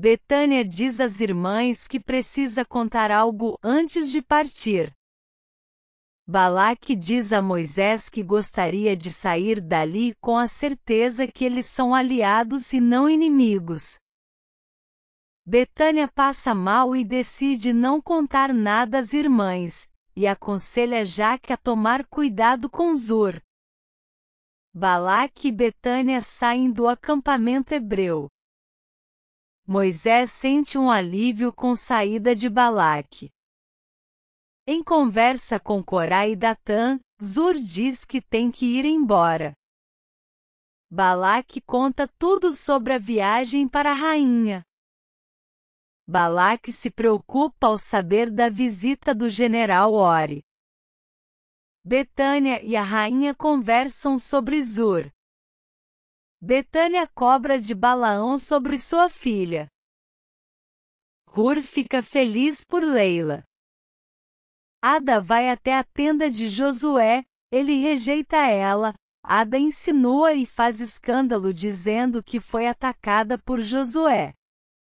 Betânia diz às irmãs que precisa contar algo antes de partir. Balaque diz a Moisés que gostaria de sair dali com a certeza que eles são aliados e não inimigos. Betânia passa mal e decide não contar nada às irmãs, e aconselha Jaque a tomar cuidado com Zur. Balaque e Betânia saem do acampamento hebreu. Moisés sente um alívio com saída de Balaque. Em conversa com Corá e Datã, Zur diz que tem que ir embora. Balaque conta tudo sobre a viagem para a rainha. Balaque se preocupa ao saber da visita do general Ori. Betânia e a rainha conversam sobre Zur. Betânia cobra de Balaão sobre sua filha. Hur fica feliz por Leila. Ada vai até a tenda de Josué, ele rejeita ela. Ada insinua e faz escândalo dizendo que foi atacada por Josué.